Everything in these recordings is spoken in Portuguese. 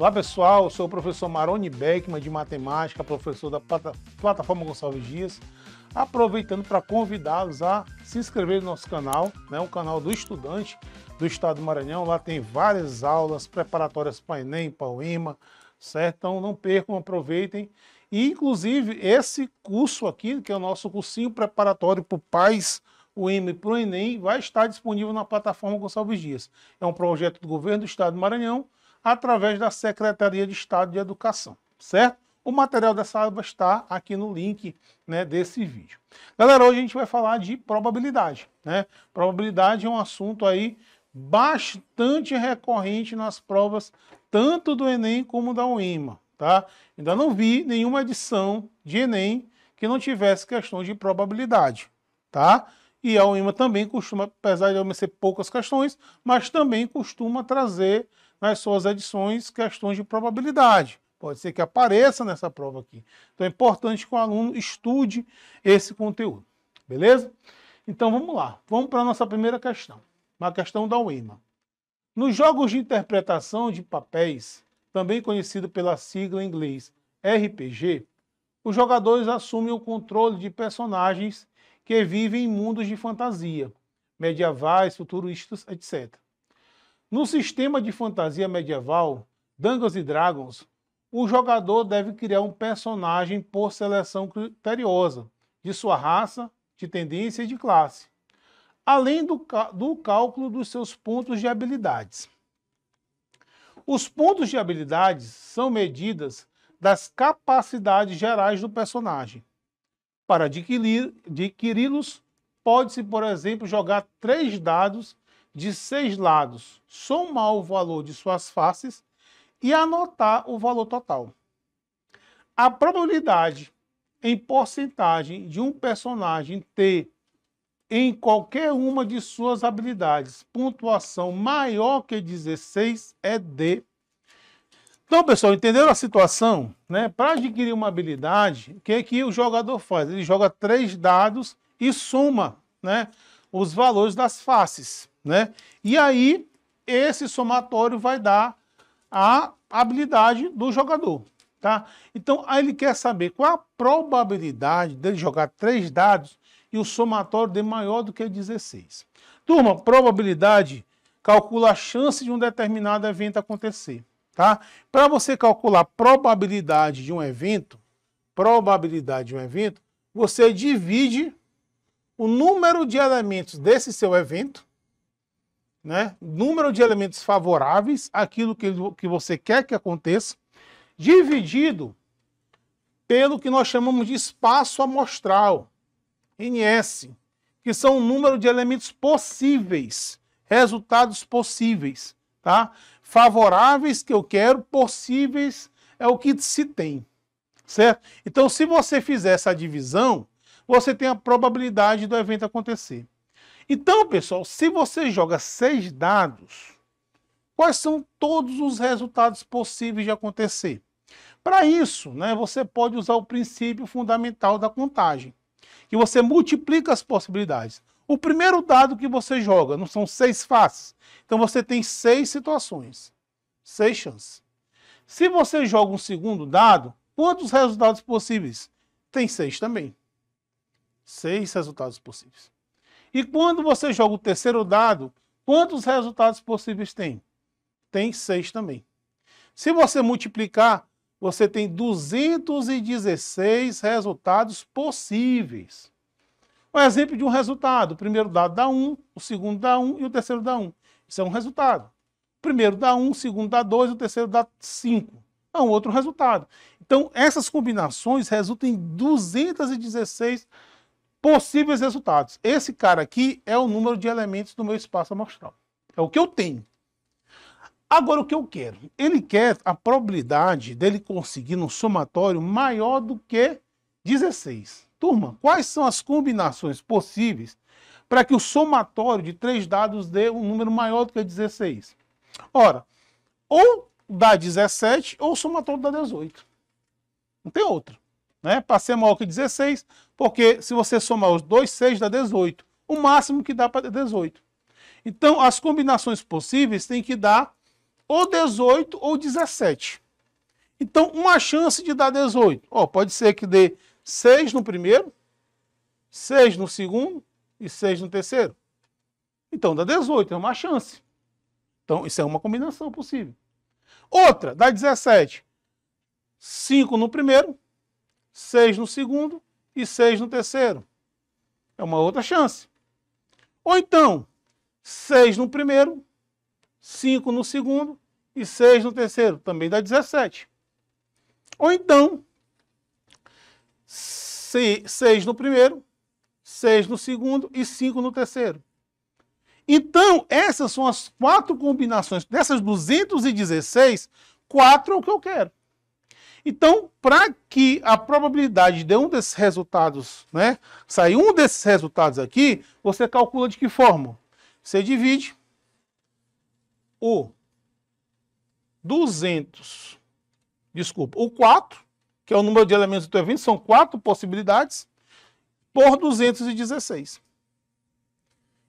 Olá pessoal, Eu sou o professor Maroni Beckman de Matemática, professor da plataforma Gonçalves Dias, aproveitando para convidá-los a se inscrever no nosso canal, né, o canal do estudante do Estado do Maranhão. Lá tem várias aulas preparatórias para Enem, para o IMA, certo? Então não percam, aproveitem. E, inclusive, esse curso aqui, que é o nosso cursinho preparatório para o PAIS, o e para o Enem, vai estar disponível na plataforma Gonçalves Dias. É um projeto do governo do Estado do Maranhão, através da Secretaria de Estado de Educação, certo? O material dessa aba está aqui no link né, desse vídeo. Galera, hoje a gente vai falar de probabilidade. Né? Probabilidade é um assunto aí bastante recorrente nas provas tanto do Enem como da UEMA. Tá? Ainda não vi nenhuma edição de Enem que não tivesse questão de probabilidade. Tá? E a UEMA também costuma, apesar de a ser poucas questões, mas também costuma trazer nas suas edições questões de probabilidade. Pode ser que apareça nessa prova aqui. Então é importante que o aluno estude esse conteúdo, beleza? Então vamos lá, vamos para a nossa primeira questão, uma questão da UEMA. Nos jogos de interpretação de papéis, também conhecido pela sigla em inglês RPG, os jogadores assumem o controle de personagens que vivem em mundos de fantasia, medievais, futuristas, etc. No sistema de fantasia medieval, Dungeons Dragons, o jogador deve criar um personagem por seleção criteriosa, de sua raça, de tendência e de classe, além do, do cálculo dos seus pontos de habilidades. Os pontos de habilidades são medidas das capacidades gerais do personagem. Para adquiri-los, pode-se, por exemplo, jogar três dados de seis lados, somar o valor de suas faces e anotar o valor total. A probabilidade em porcentagem de um personagem ter em qualquer uma de suas habilidades pontuação maior que 16 é D. Então, pessoal, entenderam a situação? Né? Para adquirir uma habilidade, o que, é que o jogador faz? Ele joga três dados e soma né, os valores das faces né? E aí esse somatório vai dar a habilidade do jogador, tá? Então aí ele quer saber qual a probabilidade dele jogar três dados e o somatório de maior do que 16. Turma, probabilidade calcula a chance de um determinado evento acontecer, tá? Para você calcular a probabilidade de um evento, probabilidade de um evento, você divide o número de elementos desse seu evento né? número de elementos favoráveis àquilo que, que você quer que aconteça, dividido pelo que nós chamamos de espaço amostral, NS, que são o número de elementos possíveis, resultados possíveis, tá? Favoráveis que eu quero, possíveis é o que se tem, certo? Então, se você fizer essa divisão, você tem a probabilidade do evento acontecer. Então, pessoal, se você joga seis dados, quais são todos os resultados possíveis de acontecer? Para isso, né, você pode usar o princípio fundamental da contagem, que você multiplica as possibilidades. O primeiro dado que você joga, não são seis faces, então você tem seis situações, seis chances. Se você joga um segundo dado, quantos resultados possíveis? Tem seis também. Seis resultados possíveis. E quando você joga o terceiro dado, quantos resultados possíveis tem? Tem seis também. Se você multiplicar, você tem 216 resultados possíveis. Um exemplo de um resultado. O primeiro dado dá 1, o segundo dá 1 e o terceiro dá 1. Isso é um resultado. O primeiro dá 1, o segundo dá 2, o terceiro dá 5. É um outro resultado. Então, essas combinações resultam em 216 resultados Possíveis resultados. Esse cara aqui é o número de elementos do meu espaço amostral. É o que eu tenho. Agora, o que eu quero? Ele quer a probabilidade dele conseguir um somatório maior do que 16. Turma, quais são as combinações possíveis para que o somatório de três dados dê um número maior do que 16? Ora, ou dá 17 ou o somatório dá 18. Não tem outro. Né? Para maior que 16, porque se você somar os dois 6 dá 18. O máximo que dá para 18. Então, as combinações possíveis têm que dar ou 18 ou 17. Então, uma chance de dar 18. Oh, pode ser que dê 6 no primeiro, 6 no segundo e 6 no terceiro. Então, dá 18, é uma chance. Então, isso é uma combinação possível. Outra, dá 17. 5 no primeiro, seis no segundo e seis no terceiro. É uma outra chance. Ou então, seis no primeiro, cinco no segundo e seis no terceiro. Também dá 17. Ou então, seis no primeiro, seis no segundo e cinco no terceiro. Então, essas são as quatro combinações. Dessas 216, quatro é o que eu quero. Então, para que a probabilidade de um desses resultados, né, sair um desses resultados aqui, você calcula de que forma? Você divide o 200, desculpa, o 4, que é o número de elementos do teu evento, são quatro possibilidades, por 216.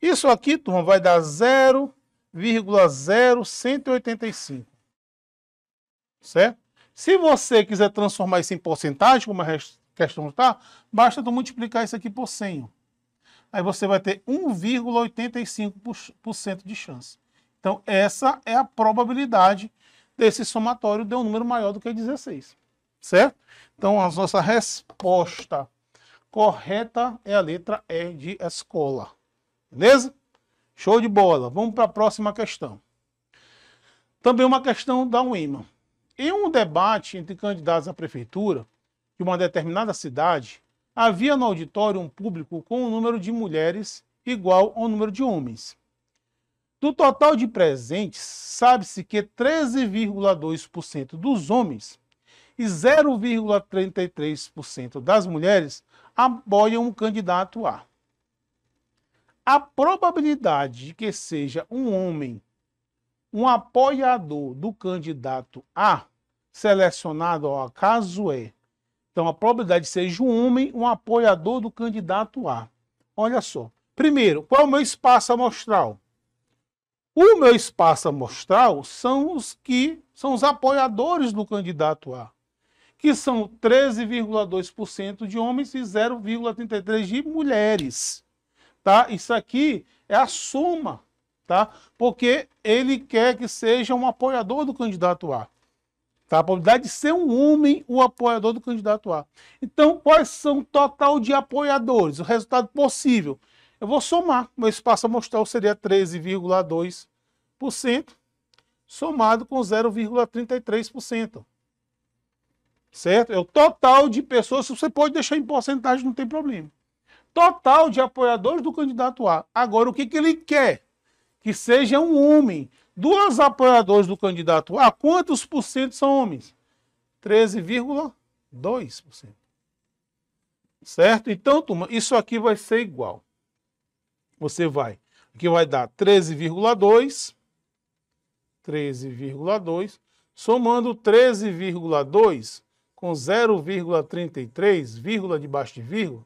Isso aqui, turma, vai dar 0,0185. Certo? Se você quiser transformar isso em porcentagem, como a questão está, basta tu multiplicar isso aqui por 100. Aí você vai ter 1,85% de chance. Então, essa é a probabilidade desse somatório de um número maior do que 16. Certo? Então, a nossa resposta correta é a letra E de escola. Beleza? Show de bola. Vamos para a próxima questão. Também uma questão da UIMA. Em um debate entre candidatos à prefeitura de uma determinada cidade, havia no auditório um público com o um número de mulheres igual ao número de homens. Do total de presentes, sabe-se que 13,2% dos homens e 0,33% das mulheres apoiam o candidato A. A probabilidade de que seja um homem um apoiador do candidato A selecionado ao acaso é. Então, a probabilidade seja um homem, um apoiador do candidato A. Olha só. Primeiro, qual é o meu espaço amostral? O meu espaço amostral são os que são os apoiadores do candidato A, que são 13,2% de homens e 0,33% de mulheres. Tá? Isso aqui é a soma tá? Porque ele quer que seja um apoiador do candidato A. Tá? A probabilidade de ser um homem o apoiador do candidato A. Então, quais são o total de apoiadores? O resultado possível. Eu vou somar. Meu espaço amostral seria 13,2% somado com 0,33%. Certo? É o total de pessoas. Você pode deixar em porcentagem, não tem problema. Total de apoiadores do candidato A. Agora, o que, que ele quer? que seja um homem. Dos apoiadores do candidato A, quantos por cento são homens? 13,2%. Certo? Então, turma, isso aqui vai ser igual. Você vai. Aqui vai dar 13,2. 13,2. Somando 13,2 com 0,33, vírgula debaixo de vírgula,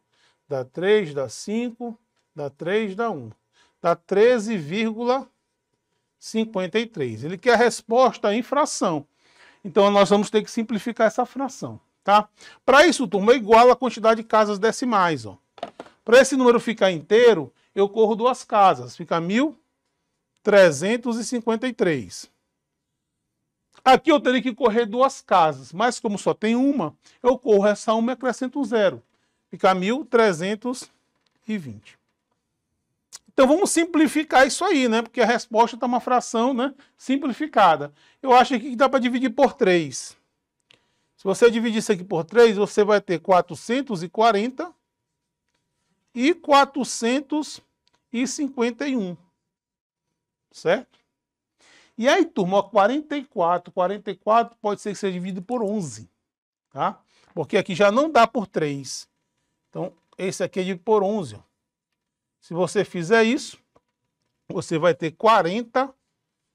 dá 3, dá 5, dá 3, dá 1 dá 13,53. Ele quer a resposta em fração. Então, nós vamos ter que simplificar essa fração, tá? Para isso, turma, é igual a quantidade de casas decimais, ó. Para esse número ficar inteiro, eu corro duas casas. Fica 1.353. Aqui eu teria que correr duas casas, mas como só tem uma, eu corro essa é uma e acrescento um zero. Fica 1.320. Então vamos simplificar isso aí, né? Porque a resposta está uma fração né? simplificada. Eu acho aqui que dá para dividir por 3. Se você dividir isso aqui por 3, você vai ter 440 e 451. Certo? E aí, turma, 44, 44 pode ser que seja dividido por 11, tá? Porque aqui já não dá por 3. Então, esse aqui é dividido por 11, ó. Se você fizer isso, você vai ter 40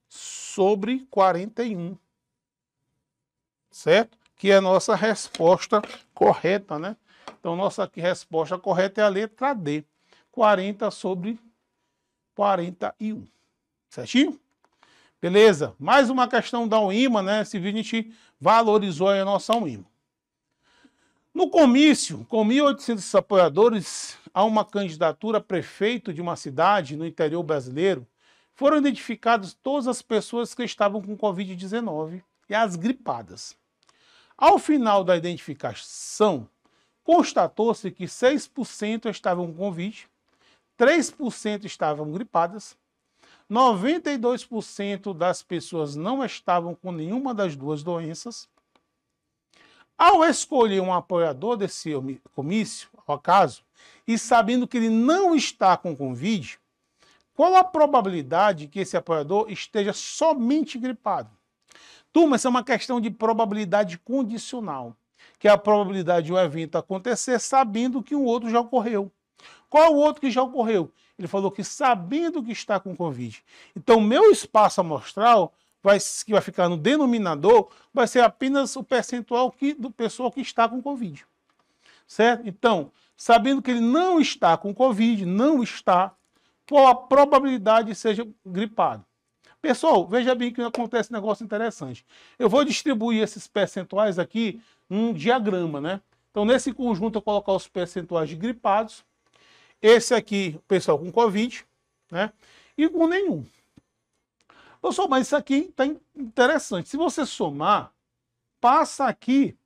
sobre 41. Certo? Que é a nossa resposta correta, né? Então, nossa resposta correta é a letra D. 40 sobre 41. Certinho? Beleza? Mais uma questão da UIMA, né? Esse vídeo a gente valorizou a nossa UIMA. No comício, com 1.800 apoiadores a uma candidatura a prefeito de uma cidade no interior brasileiro, foram identificadas todas as pessoas que estavam com Covid-19 e as gripadas. Ao final da identificação, constatou-se que 6% estavam com Covid, 3% estavam gripadas, 92% das pessoas não estavam com nenhuma das duas doenças, ao escolher um apoiador desse comício, ao acaso, e sabendo que ele não está com convite, qual a probabilidade que esse apoiador esteja somente gripado? Turma, essa é uma questão de probabilidade condicional, que é a probabilidade de um evento acontecer sabendo que um outro já ocorreu. Qual é o outro que já ocorreu? Ele falou que sabendo que está com Covid. Então, meu espaço amostral vai, que vai ficar no denominador vai ser apenas o percentual que, do pessoal que está com Covid. Certo? Então, sabendo que ele não está com Covid, não está, qual a probabilidade de seja gripado? Pessoal, veja bem que acontece um negócio interessante. Eu vou distribuir esses percentuais aqui num diagrama, né? Então, nesse conjunto, eu colocar os percentuais de gripados. Esse aqui, pessoal com Covid, né? E com nenhum. Pessoal, mas isso aqui, está interessante. Se você somar, passa aqui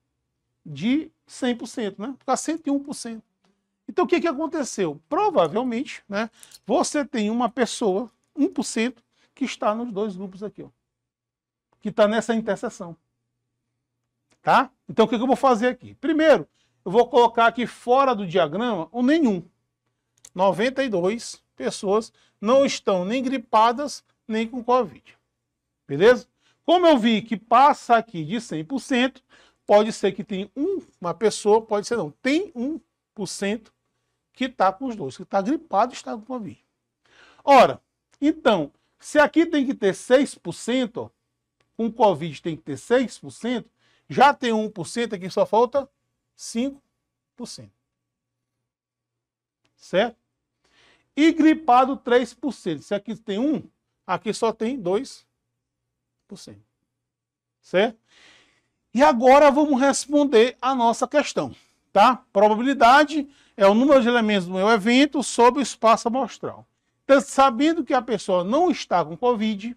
de 100%, né? Fica 101%. Então, o que, que aconteceu? Provavelmente, né, você tem uma pessoa, 1%, que está nos dois grupos aqui, ó, que está nessa interseção. Tá? Então, o que, que eu vou fazer aqui? Primeiro, eu vou colocar aqui fora do diagrama o nenhum. 92 pessoas não estão nem gripadas, nem com Covid. Beleza? Como eu vi que passa aqui de 100%, pode ser que tem um, uma pessoa, pode ser não, tem 1% que está com os dois, que está gripado e está com Covid. Ora, então, se aqui tem que ter 6%, com Covid tem que ter 6%, já tem 1%, aqui só falta 5%. Certo? E gripado 3%. Se aqui tem 1, Aqui só tem 2%. Certo? E agora vamos responder a nossa questão, tá? Probabilidade é o número de elementos do meu evento sobre o espaço amostral. Então, sabendo que a pessoa não está com Covid,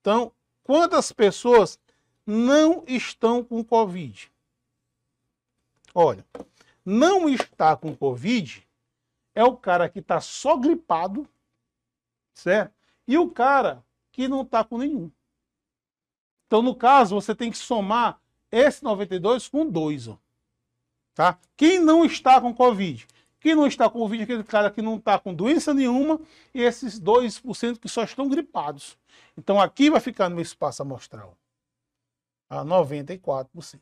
então, quantas pessoas não estão com Covid? Olha, não está com Covid é o cara que está só gripado, certo? e o cara que não está com nenhum. Então, no caso, você tem que somar esse 92 com 2. Ó. Tá? Quem não está com Covid? Quem não está com Covid é aquele cara que não está com doença nenhuma e esses 2% que só estão gripados. Então, aqui vai ficar no espaço amostral. A 94%.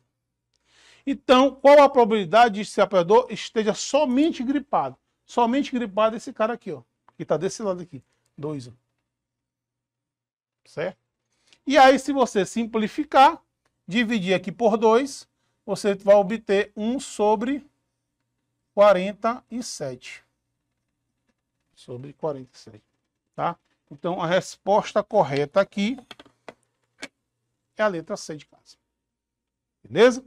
Então, qual a probabilidade de esse apoiador esteja somente gripado? Somente gripado esse cara aqui, ó. Que está desse lado aqui. 2, ó certo? E aí, se você simplificar, dividir aqui por 2, você vai obter 1 sobre 47. Sobre 47, tá? Então, a resposta correta aqui é a letra C de casa. Beleza?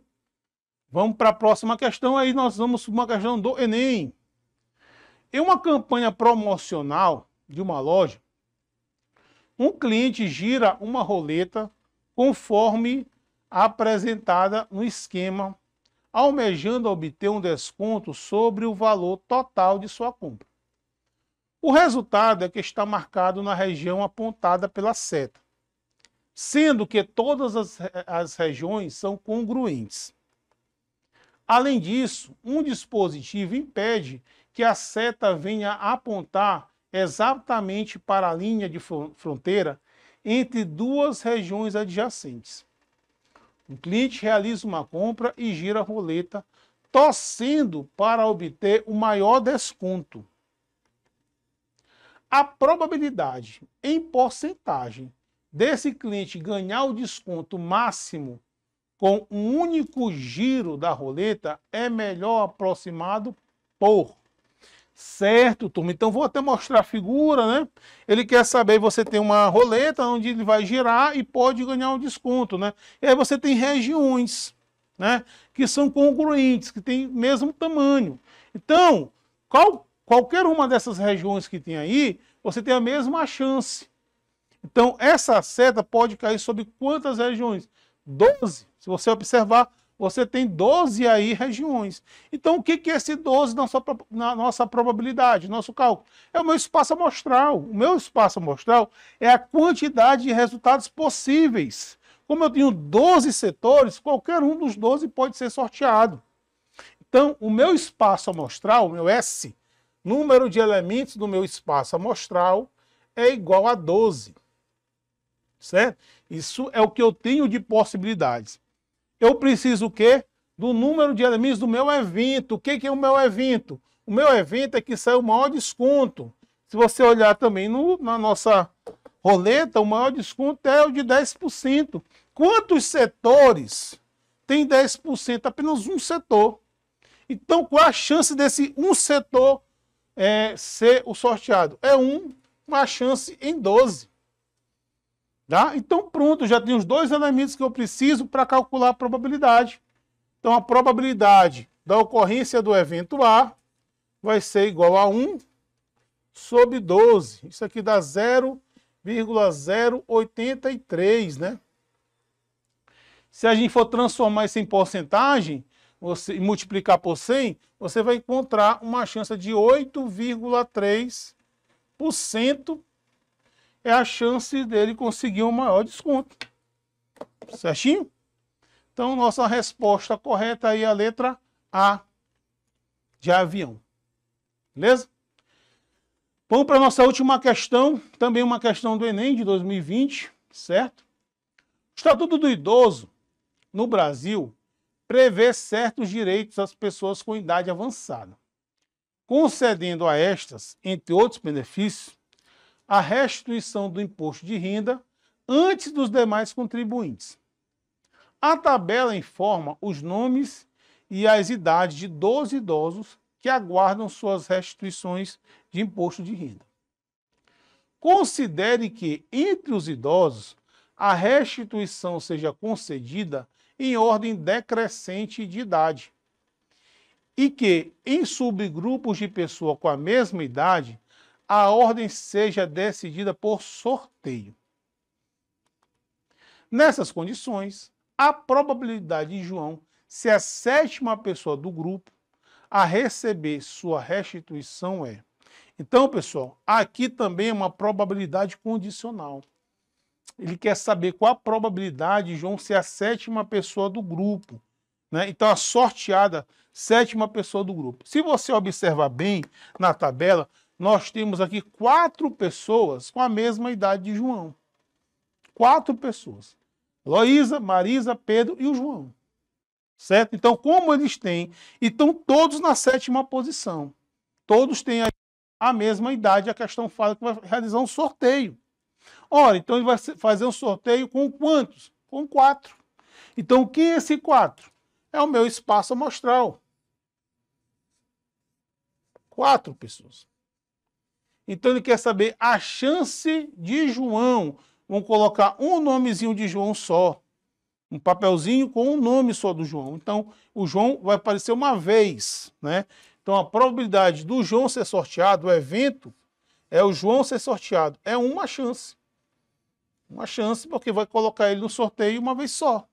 Vamos para a próxima questão, aí nós vamos para uma questão do Enem. Em uma campanha promocional de uma loja, um cliente gira uma roleta conforme apresentada no esquema, almejando obter um desconto sobre o valor total de sua compra. O resultado é que está marcado na região apontada pela seta, sendo que todas as, as regiões são congruentes. Além disso, um dispositivo impede que a seta venha apontar exatamente para a linha de fronteira entre duas regiões adjacentes. O cliente realiza uma compra e gira a roleta, torcendo para obter o maior desconto. A probabilidade, em porcentagem, desse cliente ganhar o desconto máximo com um único giro da roleta é melhor aproximado por Certo, turma. Então vou até mostrar a figura, né? Ele quer saber, você tem uma roleta onde ele vai girar e pode ganhar um desconto, né? E aí você tem regiões, né? Que são congruentes, que tem mesmo tamanho. Então, qual, qualquer uma dessas regiões que tem aí, você tem a mesma chance. Então, essa seta pode cair sobre quantas regiões? 12. Se você observar, você tem 12 aí regiões. Então, o que, que é esse 12 na, sua, na nossa probabilidade, nosso cálculo? É o meu espaço amostral. O meu espaço amostral é a quantidade de resultados possíveis. Como eu tenho 12 setores, qualquer um dos 12 pode ser sorteado. Então, o meu espaço amostral, o meu S, número de elementos do meu espaço amostral, é igual a 12. Certo? Isso é o que eu tenho de possibilidades eu preciso o quê? Do número de elementos do meu evento. O que, é o meu evento? O meu evento é que sai o maior desconto. Se você olhar também no, na nossa roleta, o maior desconto é o de 10%. Quantos setores tem 10%? Apenas um setor. Então, qual a chance desse um setor é, ser o sorteado? É um, uma chance em 12. Tá? Então, pronto, já tenho os dois elementos que eu preciso para calcular a probabilidade. Então, a probabilidade da ocorrência do evento A vai ser igual a 1 sobre 12. Isso aqui dá 0,083, né? Se a gente for transformar isso em porcentagem você, e multiplicar por 100, você vai encontrar uma chance de 8,3% é a chance dele conseguir um maior desconto. Certinho? Então, nossa resposta correta aí é a letra A de avião. Beleza? Vamos para a nossa última questão, também uma questão do Enem de 2020, certo? O Estatuto do Idoso no Brasil prevê certos direitos às pessoas com idade avançada, concedendo a estas, entre outros benefícios, a restituição do imposto de renda antes dos demais contribuintes. A tabela informa os nomes e as idades de 12 idosos que aguardam suas restituições de imposto de renda. Considere que, entre os idosos, a restituição seja concedida em ordem decrescente de idade e que, em subgrupos de pessoa com a mesma idade, a ordem seja decidida por sorteio. Nessas condições, a probabilidade de João ser a sétima pessoa do grupo a receber sua restituição é. Então, pessoal, aqui também é uma probabilidade condicional. Ele quer saber qual a probabilidade de João ser a sétima pessoa do grupo. Né? Então, a sorteada sétima pessoa do grupo. Se você observar bem na tabela, nós temos aqui quatro pessoas com a mesma idade de João. Quatro pessoas. Loísa, Marisa, Pedro e o João. Certo? Então, como eles têm? Então, todos na sétima posição. Todos têm a mesma idade. A questão fala que vai realizar um sorteio. Ora, então ele vai fazer um sorteio com quantos? Com quatro. Então, quem que é esse quatro? É o meu espaço amostral. Quatro pessoas. Então ele quer saber a chance de João. Vão colocar um nomezinho de João só. Um papelzinho com um nome só do João. Então o João vai aparecer uma vez, né? Então a probabilidade do João ser sorteado, o evento, é o João ser sorteado. É uma chance. Uma chance, porque vai colocar ele no sorteio uma vez só.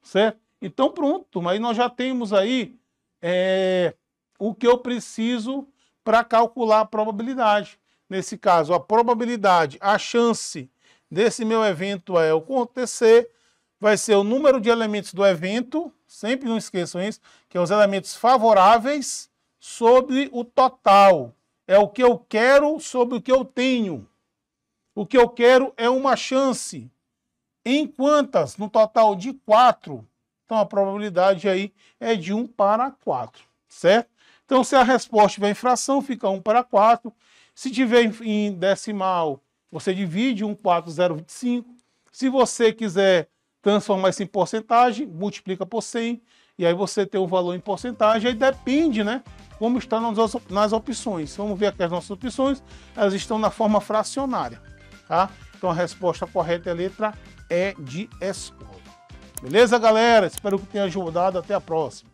Certo? Então pronto, aí nós já temos aí é, o que eu preciso para calcular a probabilidade. Nesse caso, a probabilidade, a chance desse meu evento é acontecer, vai ser o número de elementos do evento, sempre não esqueçam isso, que é os elementos favoráveis sobre o total. É o que eu quero sobre o que eu tenho. O que eu quero é uma chance. Em quantas? No total de quatro. Então a probabilidade aí é de 1 para 4, certo? Então, se a resposta tiver em fração, fica 1 para 4. Se tiver em decimal, você divide 1 0, 25. Se você quiser transformar isso em porcentagem, multiplica por 100. E aí você tem o um valor em porcentagem. Aí depende, né? Como está nas opções. Vamos ver aqui as nossas opções. Elas estão na forma fracionária, tá? Então, a resposta correta é a letra E é de escola. Beleza, galera? Espero que tenha ajudado. Até a próxima.